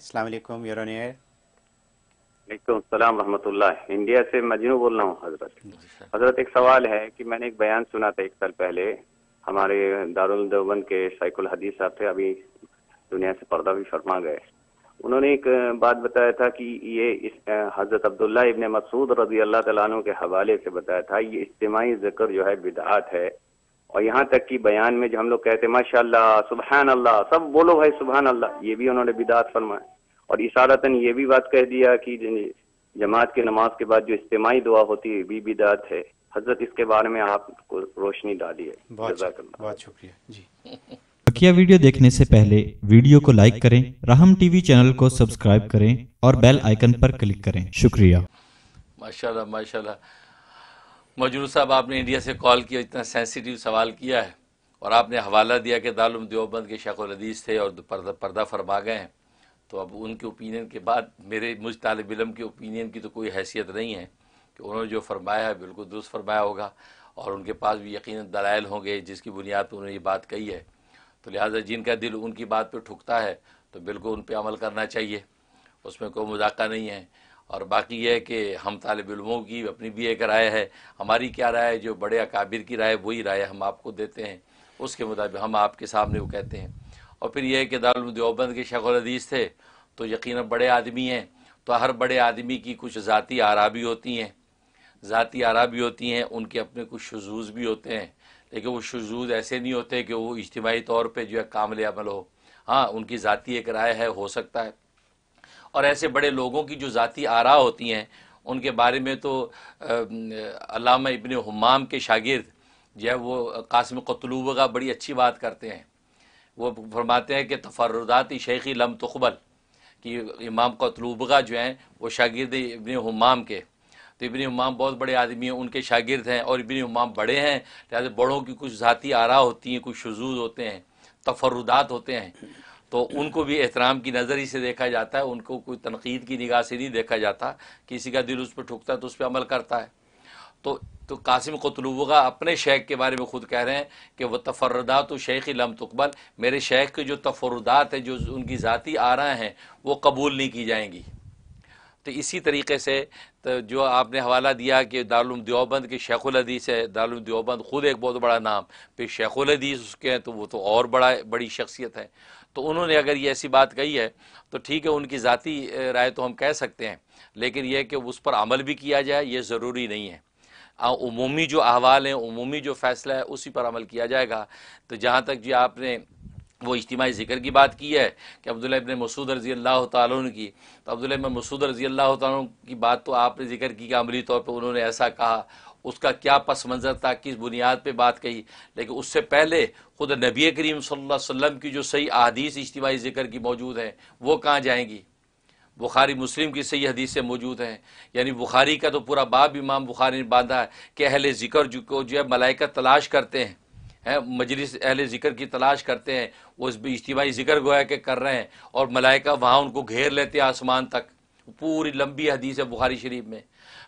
अस्सलाम रहमतुल्लाह इंडिया से मजनू बोल रहा हूँ हजरत हजरत एक सवाल है कि मैंने एक बयान सुना था एक साल पहले हमारे दारुल देवबंद के शाइकुल हदीस साहब थे अभी दुनिया से पर्दा भी फरमा गए उन्होंने एक बात बताया था कि ये इस हज़रत अब्दुल्ला इबन मसूद रजी अल्लाह तला के हवाले से बताया था ये इज्तमाही जिक्र जो है बिदात है और यहाँ तक कि बयान में जो हम लोग कहते हैं माशा सुबहान अल्लाह सब बोलो भाई सुबहान अल्लाह ये भी उन्होंने बिदात फरमाया और इशारतन ये भी बात कह दिया कि जमात के नमाज के बाद जो इज्तमाही दुआ होती है भी बिदात है हजरत इसके बारे में आपको रोशनी डाली है बहुत शुक्रिया जी बकिया वीडियो देखने से पहले वीडियो को लाइक करें राहम टीवी चैनल को सब्सक्राइब करें और बेल आइकन पर क्लिक करें शुक्रिया माशाल्लाह माशाल्लाह मजरू साहब आपने इंडिया से कॉल किया इतना सेंसिटिव सवाल किया है और आपने हवाला दिया कि दारुम देवबंद के शेख हदीस थे और पर्दा पर्दा फरमा गए हैं तो अब उनके ओपिनियन के बाद मेरे मुझ तालब इलम के ओपिनियन की तो कोई हैसियत नहीं है कि उन्होंने जो फरमाया है बिल्कुल दुरुस्त फरमाया होगा और उनके पास भी यकीन दलाइल होंगे जिसकी बुनियाद पर उन्होंने ये बात कही है तो लिहाजा जिनका दिल उनकी बात पर ठुकता है तो बिल्कुल उन पर अमल करना चाहिए उसमें कोई मजाका नहीं है और बाकी यह है कि हम तालब इलमों की अपनी भी एक राय है हमारी क्या राय है जो बड़े अकाबिर की राय वही राय हम आपको देते हैं उसके मुताबिक हम आपके सामने वो कहते हैं और फिर यह है कि दारदेवबंद के शखल हदीस थे तो यकीन बड़े आदमी हैं तो हर बड़े आदमी की कुछ ज़ाती आरा भी होती हैं ज़ाती आरा भी होती हैं उनके अपने कुछ शजूज़ भी होते हैं लेकिन वो शजूज़ ऐसे नहीं होते कि वो इज्तमाही तौर पर जो है कामल अमल हो हाँ उनकी ज़ाती एक राय है हो सकता है और ऐसे बड़े लोगों की जो ज़ाती आरा होती हैं उनके बारे में तो अलामा इबन हमाम के शागिर्द जो है वो कासम कतलूब का बड़ी अच्छी बात करते हैं वो फरमाते हैं कि तफरदाती शेखी लम तकबल कि इमाम कतलूबगा जो हैं वो शागिर्द इबन हमाम के तो इबन हमाम बहुत बड़े आदमी हैं उनके शागिर्द हैं और इबन हमाम बड़े हैं लिहाजा बड़ों की कुछ ज़ाती आरा होती हैं कुछ शजूज होते हैं तफरदात होते हैं तो उनको भी एहतराम की नज़र ही से देखा जाता है उनको कोई तनकीद की निगाह से नहीं देखा जाता किसी का दिल उस पर ठुकता है तो उस पर अमल करता है तो तो कासिम कतलुबा अपने शेख के बारे में खुद कह रहे हैं कि वह तो शेख लम तकबल मेरे शेख के जो तफरदात हैं जो उनकी ज़ाती आ रहा हैं वो कबूल नहीं की जाएंगी तो इसी तरीके से तो जो आपने हवाला दिया कि दारुम दियोबंद के शेख उदीस है दारुम दियोबंद ख़ुद एक बहुत बड़ा नाम फिर शेख उदीस उसके हैं तो वो तो और बड़ा बड़ी शख्सियत है तो उन्होंने अगर ये ऐसी बात कही है तो ठीक है उनकी ज़ाती राय तो हम कह सकते हैं लेकिन यह कि उस पर अमल भी किया जाए ये ज़रूरी नहीं है उमूमी जो अहवाल हैं उमूमी जो फ़ैसला है उसी पर अमल किया जाएगा तो जहाँ तक जी आपने वो इज्तमी ज़िक्र की बात की है कि अब्दुल्ला इबन मसूद रजी अल्लाह तुन की तो अब्दुल्ला इबन मसूद रजी अल्लाह तुन की बात तो आपने जिक्र की कि अमली तौर पर उन्होंने ऐसा कहा उसका क्या पस मंज़र था किस बुनियाद पर बात कही लेकिन उससे पहले ख़ुद नबी करीम सल्लल्लाहु अलैहि वसल्लम की जो सही अदीस इज्तमी ज़िक्र की मौजूद है वो कहाँ जाएंगी बुखारी मुस्लिम की सही हदीसें मौजूद हैं यानी बुखारी का तो पूरा बाब इमाम बुखारी ने बांधा है कि अहल ज़िक्र जो को जो है मलाइका तलाश करते हैं हैं मजलिस अहल ज़िक्र की तलाश करते हैं वो इस इज्तमी ज़िक्र गोया के कर रहे हैं और मलाइका वहाँ उनको घेर लेते हैं आसमान तक पूरी लंबी हदीस है बुखारी शरीफ में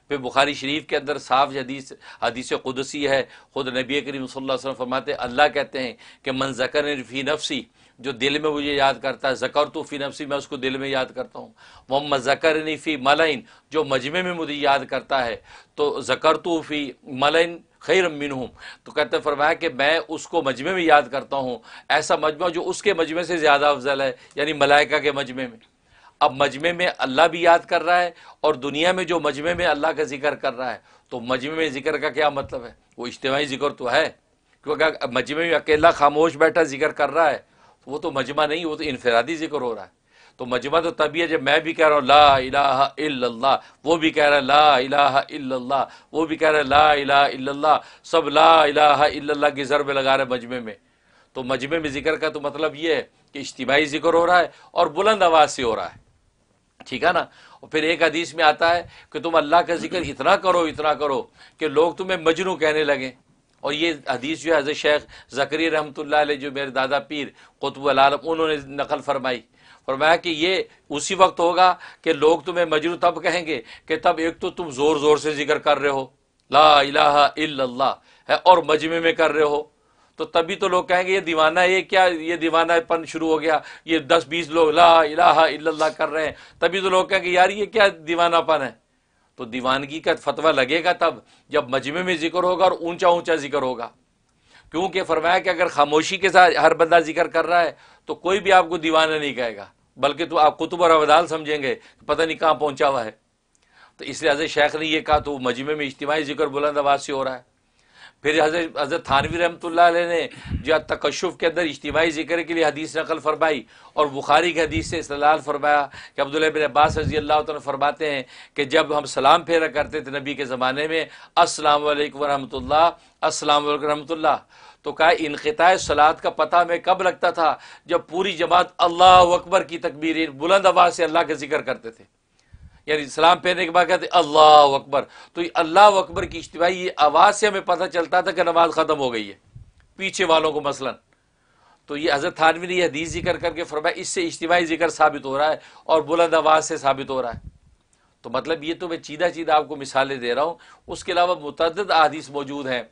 फिर बुखारी शरीफ के अंदर साफ हदीस हदीस कुदसी है ख़ुद नबी करीम वसल्लम फरमाते अल्लाह कहते हैं कि मन जकर फ़ी नफसी जो दिल में मुझे याद करता है जकर तो फ़ी नफसी मैं उसको दिल में याद करता हूँ मोहम्मद जकर फ़ी मलाइन जो मजमे में मुझे याद करता है तो जकर तो फ़ी मलाइन खैर अमीन हूँ तो कहते फरमाया कि मैं उसको मजमे में याद करता हूँ ऐसा मजमा जो उसके मजमे से ज़्यादा अफजल है यानी मलाइका के मजमे में अब मजमे में अल्लाह भी याद कर रहा है और दुनिया में जो मजमे में अल्लाह का जिक्र कर रहा है तो मजमे में जिक्र का क्या मतलब है वो इज्तवाही जिक्र तो है क्योंकि मजमे में अकेला खामोश बैठा जिक्र कर रहा है तो वो तो मजमा नहीं वो तो इनफरादी जिक्र हो रहा है तो मजमा तो तभी है जब मैं भी कह रहा हूँ ला इलाहा इल्लल्लाह वो भी कह रहा है ला इलाहा इल्लल्लाह वो भी कह रहा है ला इलाहा इल्लल्लाह सब ला इलाहा इल्लल्लाह की ज़रब लगा रहे मजमे में तो मजमे में जिक्र का तो मतलब ये है कि इज्तमाही जिक्र हो रहा है और बुलंद आवाज़ से हो रहा है ठीक है ना और फिर एक हदीस में आता है कि तुम अल्लाह का जिक्र इतना करो इतना करो कि लोग तुम्हें मजनू कहने लगें और ये हदीस जो है हज़रत शेख जकरी रहमत जो मेरे दादा पीर आलम उन्होंने नकल फरमाई और मैं कि ये उसी वक्त होगा कि लोग तुम्हें मजनू तब कहेंगे कि तब एक तो तुम ज़ोर ज़ोर से जिक्र कर रहे हो ला इलाहा इल्लल्लाह है और मजमे में कर रहे हो तो तभी तो लोग कहेंगे ये दीवाना ये क्या ये दीवानापन शुरू हो गया ये दस बीस लोग ला इला कर रहे हैं तभी तो लोग कहेंगे यार ये क्या दीवानापन है तो दीवानगी का फतवा लगेगा तब जब मजमे में जिक्र होगा और ऊंचा ऊंचा जिक्र होगा क्योंकि फरमाया कि अगर खामोशी के साथ हर बंदा जिक्र कर रहा है तो कोई भी आपको दीवाना नहीं कहेगा बल्कि तो आप कुतुब और अवदाल समझेंगे पता नहीं कहाँ पहुँचा हुआ है तो इसलिए शेख ने यह कहा तो मजमे में इज्तमाही जिक्र बुलंद आवाज से हो रहा है फिर हजरत थानवी रहमत ने जो तकशुफ के अंदर इज्तमाही जिक्र के लिए हदीस नकल फरमाई और बुखारी की हदीस से इसलाल फरमाया कि अब्दुल्बिन बिन अब्बास रजी अल्लाह तो फरमाते हैं कि जब हम सलाम फेरा करते थे नबी के ज़माने में असलम वालेकुम रहमतुल्ला अस्सलाम तो कहा इनखता सलाद का पता हमें कब लगता था जब पूरी जमात अल्लाह अकबर की तकबीर बुलंद आवाज़ से अल्लाह का जिक्र करते थे यानी सलाम पहनने के बाद कहते अल्लाह अकबर तो ये अल्लाह अकबर की इज्तवाही ये आवाज़ से हमें पता चलता था कि नमाज ख़त्म हो गई है पीछे वालों को मसलन तो ये हज़रत थानवी ने यह हदीस जिक्र करके फरमाया इससे इज्तवाही जिक्र साबित हो रहा है और बुलंद आवाज़ से साबित हो रहा है तो मतलब ये तो मैं चीदा चीदा आपको मिसालें दे रहा हूँ उसके अलावा मुतद अदीस मौजूद हैं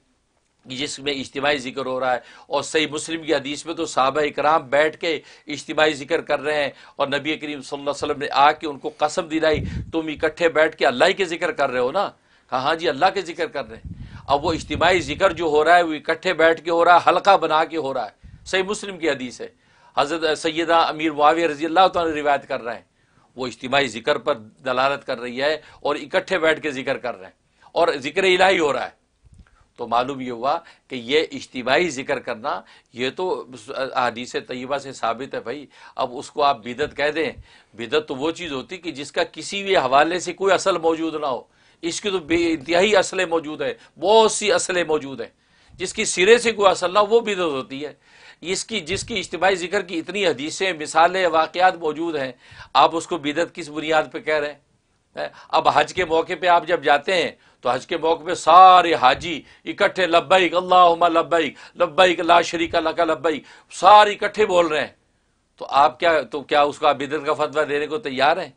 जिसमें इज्तमाही जिक्र हो रहा है और सही मुस्लिम की हदीस में तो साहब इकराम बैठ के इज्तमाही जिक्र कर रहे हैं और नबी करीम वसल्लम ने आके उनको कसम दिलाई तुम इकट्ठे बैठ के अल्लाह के जिक्र कर रहे हो ना हाँ हाँ जी अल्लाह के जिक्र कर रहे हैं अब वो इज्तमाही जिक्र जो हो रहा है वो इकट्ठे बैठ के हो रहा है हल्का बना के हो रहा है सही मुस्लिम की हदीस है हज़रत सैदा अमीर मुआविया रजी अल्लाह तो रिवायत कर रहे हैं वो इज्तमाही जिक्र पर दलालत कर रही है और इकट्ठे बैठ के जिक्र कर रहे हैं और जिक्र इलाही हो रहा है तो मालूम ये हुआ कि ये इज्तमाही जिक्र करना ये तो हदीस तयबा से साबित है भाई अब उसको आप बिदत कह दें बिदत तो वो चीज़ होती कि जिसका किसी भी हवाले से कोई असल मौजूद ना हो इसकी तो बेानतहाई असलें मौजूद हैं बहुत सी असलें मौजूद हैं जिसकी सिरे से कोई असल ना हो वो बिदत होती है इसकी जिसकी इज्तमाही जिक्र की इतनी हदीसें मिसालें वाकयात मौजूद हैं आप उसको बिदत किस बुनियाद पर कह रहे हैं अब हज के मौके पर आप जब जाते हैं तो हज के मौके पर सारे हाजी इकट्ठे लब्बैक अल्लाह लब्बैक लब्बैक ला शरीक अल्लाह का लब्बैक सारे इकट्ठे बोल रहे हैं तो आप क्या तो क्या उसका बिदत का फतवा देने को तैयार हैं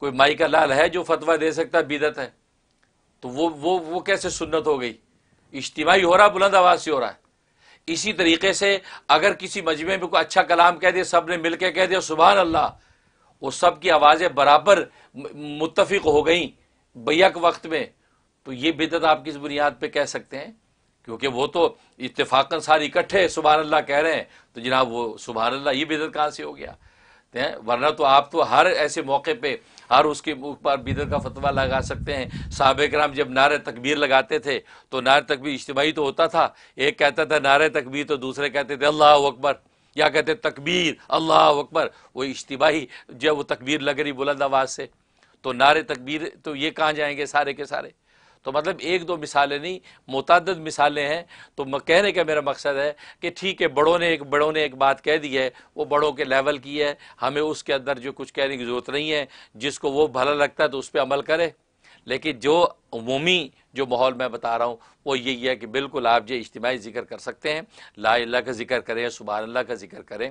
कोई माई का लाल है जो फतवा दे सकता है बिदत है तो वो वो वो कैसे सुन्नत हो गई इज्तमाही हो रहा बुलंद आवाज़ से हो रहा है इसी तरीके से अगर किसी मजमे में कोई अच्छा कलाम कह दिया सब ने मिल के कह दिया सुबह अल्लाह वो सब की आवाज़ें बराबर मुतफिक हो गई बैक वक्त में तो ये बिदत आप किस बुनियाद पर कह सकते हैं क्योंकि वो तो इतफाक़न सारे इकट्ठे सुबह अल्लाह कह रहे हैं तो जनाब वो सुबह अल्लाह ये बिदत कहाँ से हो गया वरना तो आप तो हर ऐसे मौके पे हर उसके ऊपर बिदत का फतवा लगा सकते हैं साहब कराम जब नार तकबीर लगाते थे तो नार तकबीर इज्तमाही तो होता था एक कहता था नार तकबीर तो दूसरे कहते थे अल्लाह अकबर या कहते तकबीर अल्लाह अकबर वो इज्तमाही जब वो तकबीर लग रही बुलंद आवाज़ से तो नारे तकबीर तो ये कहाँ जाएंगे सारे के सारे तो मतलब एक दो मिसालें नहीं मुतद मिसालें हैं तो कहने का मेरा मकसद है कि ठीक है बड़ों ने एक बड़ों ने एक बात कह दी है वो बड़ों के लेवल की है हमें उसके अंदर जो कुछ कहने की ज़रूरत नहीं है जिसको वो भला लगता है तो उस पर अमल करे लेकिन जो अमूमी जो माहौल मैं बता रहा हूँ वो यही है कि बिल्कुल आप जो इज्तमी ज़िक्र कर सकते हैं ला का ज़िक्र करें सुबह अल्लाह का ज़िक्र करें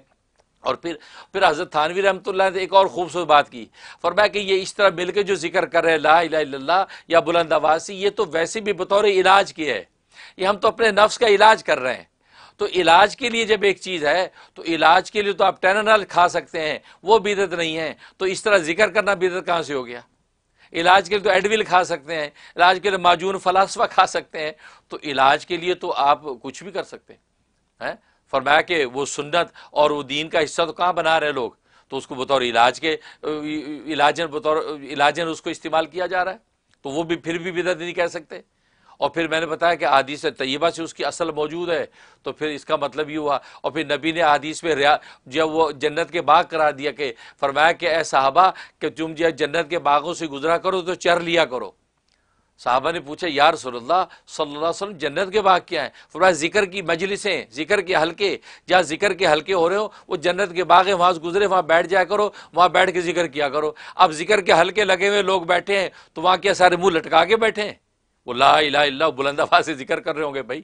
और फिर फिर हज़रत थानवी रहमत ने एक और खूबसूरत बात की फरमाया कि ये इस तरह मिलकर जो जिक्र कर रहे ला इला या बुलंद आवासी ये तो वैसे भी बतौर इलाज की है ये हम तो अपने नफ्स का इलाज कर रहे हैं तो इलाज के लिए जब एक चीज़ है तो इलाज के लिए तो आप टेनल खा सकते हैं वो बिदत नहीं है तो इस तरह जिक्र करना बिदत कहाँ से हो गया इलाज के लिए तो एडविल खा सकते हैं इलाज के लिए माजून फलासफा खा सकते हैं तो इलाज के लिए तो आप कुछ भी कर सकते हैं फरमाया कि वो सुन्नत और वो दीन का हिस्सा तो कहाँ बना रहे लोग तो उसको बतौर इलाज के इलाजन बतौर इलाजन उसको इस्तेमाल किया जा रहा है तो वो भी फिर भी बिदत नहीं कह सकते और फिर मैंने बताया कि आदीस तयबा से उसकी असल मौजूद है तो फिर इसका मतलब ये हुआ और फिर नबी ने आदीस में रिया जो वो जन्नत के बाग करा दिया कि फरमाया कि ए साहबा कि तुम जो जन्नत के बागों से गुजरा करो तो चर लिया करो साहबा ने पूछा यार सल्ला वसल्लम जन्नत के बाग क्या है फरमाए जिक्र की मजलिसें जिक्र के हल्के जहाँ जिक्र के हल्के हो रहे हो वो जन्नत के बाग है वहाँ से गुजरे वहाँ बैठ जाया करो वहाँ बैठ के जिक्र किया करो अब जिक्र के हल्के लगे हुए लोग बैठे हैं तो वहाँ क्या सारे मुँह लटका के बैठे हैं वो ला इला इला बुलंद आवाज़ से जिक्र कर रहे होंगे भाई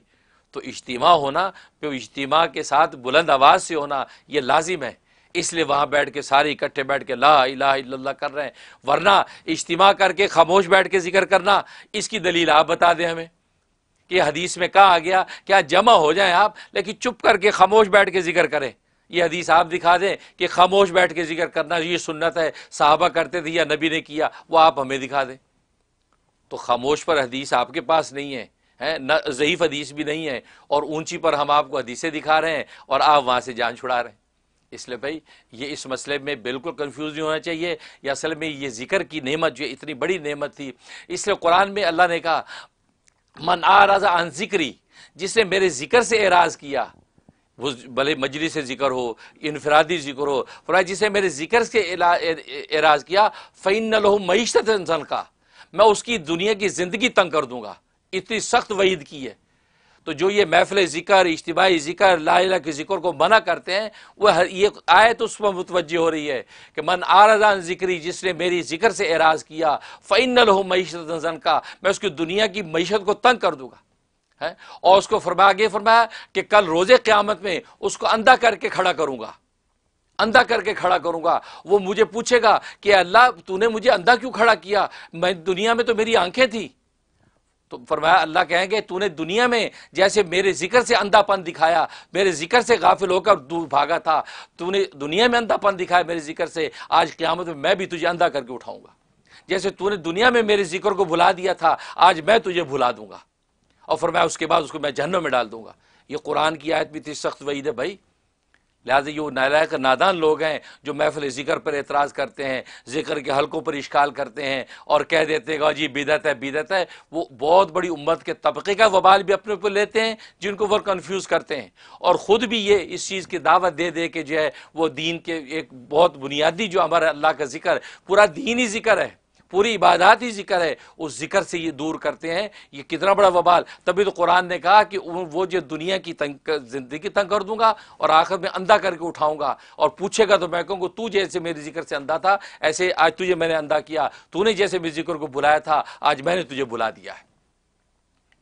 तो इज्तिमा होना फिर तो इज्तिमा के साथ बुलंद आवाज़ से होना ये लाजिम है इसलिए वहाँ बैठ के सारे इकट्ठे बैठ के ला इला कर रहे हैं वरना इज्तम करके खामोश बैठ के जिक्र करना इसकी दलील आप बता दें हमें कि हदीस में कहा आ गया क्या जमा हो जाए आप लेकिन चुप करके खामोश बैठ के जिक्र करें ये हदीस आप दिखा दें कि खामोश बैठ के जिक्र करना ये सुन्नत है साहबा करते थे या नबी ने किया वो आप हमें दिखा दें तो खामोश पर हदीस आपके पास नहीं है हैं न ज़यीफ़ हदीस भी नहीं है और ऊंची पर हम आपको हदीसें दिखा रहे हैं और आप वहाँ से जान छुड़ा रहे हैं इसलिए भाई ये इस मसले में बिल्कुल कंफ्यूज नहीं होना चाहिए या असल में ये जिक्र की नेमत जो इतनी बड़ी नेमत थी इसलिए कुरान में अल्लाह ने कहा मन राजा अन जिक्री जिसने मेरे जिक्र से एराज किया वो भले मजरी से जिक्र हो इनफरादी जिक्र हो फरा जिसे मेरे जिक्र से एराज किया फ़ैन न लहो मीशत इंसान का मैं उसकी दुनिया की ज़िंदगी तंग कर दूंगा इतनी सख्त वहीद की है तो जो ये महफिल ज़िक्र इज्तबाही ज़िक्र ला के ज़िक्र को मना करते हैं वह ये तो उस पर मुतवजह हो रही है कि मन आरजान ज़िक्री जिसने मेरी ज़िक्र से एराज़ किया फ़ैनल हो मीशत का मैं उसकी दुनिया की मीशत को तंग कर दूँगा है और उसको फरमा आगे फरमाया कि कल रोजे क़्यामत में उसको अंधा करके खड़ा करूँगा अंधा करके खड़ा करूंगा वो मुझे पूछेगा कि अल्लाह तूने मुझे अंधा क्यों खड़ा किया मैं दुनिया में तो मेरी आंखें थी तो फरमाया अल्लाह कहेंगे तूने दुनिया में जैसे मेरे जिक्र से अंधापन दिखाया मेरे जिक्र से गाफिल होकर दूर भागा था तूने दुनिया में अंधापन दिखाया मेरे जिक्र से आज क्यामत में मैं भी तुझे अंधा करके उठाऊंगा जैसे तूने दुनिया में मेरे जिक्र को भुला दिया था आज मैं तुझे भुला दूंगा और फरमाया उसके बाद उसको मैं जहनों में डाल दूंगा ये कुरान की आयत भी थी सख्त वहीद है भाई लिहाजा ये नालायक नादान लोग हैं जो महफिल ज़िक्र पर एतराज़ करते हैं ज़िक्र के हलकों पर इश्काल करते हैं और कह देते हैं जी बिदत है बिदत है वो बहुत बड़ी उम्मत के तबके का वबाल भी अपने ऊपर लेते हैं जिनको वो कन्फ्यूज़ करते हैं और ख़ुद भी ये इस चीज़ की दावत दे दे के जो है वो दीन के एक बहुत बुनियादी जो हमारे अल्लाह का जिक्र पूरा दीन ही जिक्र है पूरी इबादत ही जिक्र है उस जिक्र से ये दूर करते हैं ये कितना बड़ा वबाल तभी तो कुरान ने कहा कि वो जो दुनिया की तंग ज़िंदगी तंग कर दूंगा और आखिर में अंधा करके उठाऊंगा और पूछेगा तो मैं कहूँगा तू जैसे मेरे जिक्र से अंधा था ऐसे आज तुझे मैंने अंधा किया तूने जैसे मेरे जिक्र को बुलाया था आज मैंने तुझे बुला दिया है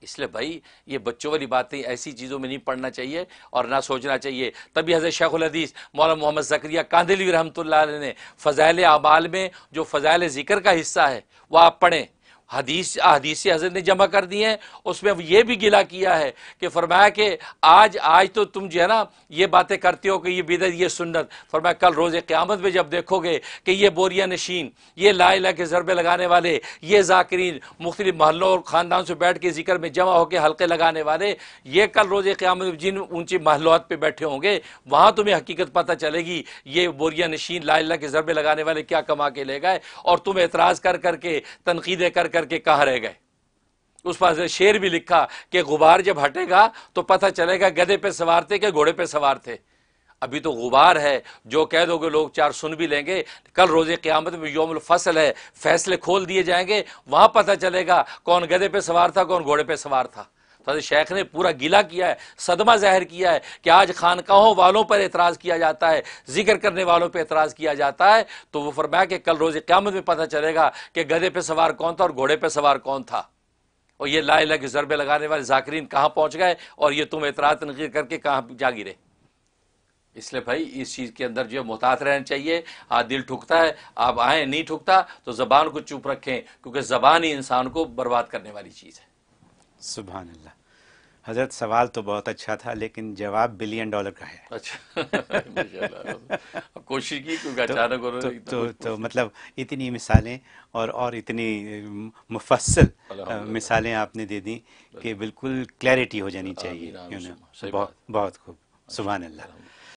इसलिए भाई ये बच्चों वाली बातें ऐसी चीज़ों में नहीं पढ़ना चाहिए और ना सोचना चाहिए तभी हज़रत शेखुलहदीस मौलाना मोहम्मद जकरिया कांदिलवी रहमत ने फ़जाइल आबाल में जो फ़जाइल ज़िक्र का हिस्सा है वह आप पढ़ें हदीस हदीसी हजरत ने जमा कर दिए हैं उसमें यह भी गिला किया है कि फरमाया कि आज आज तो तुम जो है ना ये बातें करते हो कि ये बिदत ये सुन्नत फरमाया कल रोज़ क़्यामत में जब देखोगे कि ये बोरिया नशीन ये ला ला के ज़रबे लगाने वाले ये जाकिरीन मुख्तलिफ महलों और ख़ानदान से बैठ के जिक्र में जमा होकर हल्के लगाने वाले ये कल रोज़ क़्यामत में जिन ऊँची महलौत पर बैठे होंगे वहाँ तुम्हें हकीकत पता चलेगी ये बोरिया नशीन ला ला के ज़रबे लगाने वाले क्या कमा के ले गए और तुम एतराज़ कर करके तनकीदें कर कर करके कहा रह गए उस पास शेर भी लिखा कि गुबार जब हटेगा तो पता चलेगा गधे पे सवार थे कि घोड़े पे सवार थे अभी तो गुबार है जो कह दोगे लोग चार सुन भी लेंगे कल रोजे क़्यामत में योम फसल है फैसले खोल दिए जाएंगे वहां पता चलेगा कौन गधे पे सवार था कौन घोड़े पे सवार था तो शेख ने पूरा गिला किया है सदमा जहर किया है कि आज खानकाहों वालों पर एतराज़ किया जाता है जिक्र करने वालों पर एतराज़ किया जाता है तो वो फरमाया कि कल रोज़ क्यामत में पता चलेगा कि गधे पर सवार कौन था और घोड़े पर सवार कौन था और ये लाए लगे जरबे लगाने वाले जाकरीन कहाँ पहुँच गए और ये तुम एतराज़ तनकीर करके कहाँ जा गिरे इसलिए भाई इस चीज़ के अंदर जो है मोहतात रहना चाहिए हाँ दिल ठुकता है आप आए नहीं ठुकता तो ज़बान को चुप रखें क्योंकि ज़बान ही इंसान को बर्बाद करने वाली चीज़ है सुबह अल्लाह हजरत सवाल तो बहुत अच्छा था लेकिन जवाब बिलियन डॉलर का है अच्छा कोशिश की क्योंकि तो, अचानक तो, तो, तो, तो मतलब इतनी मिसालें और और इतनी मुफसल मिसालें आपने दे दी कि बिल्कुल क्लैरिटी हो जानी चाहिए बहुत बहुत खूब अच्छा, सुबह अल्लाह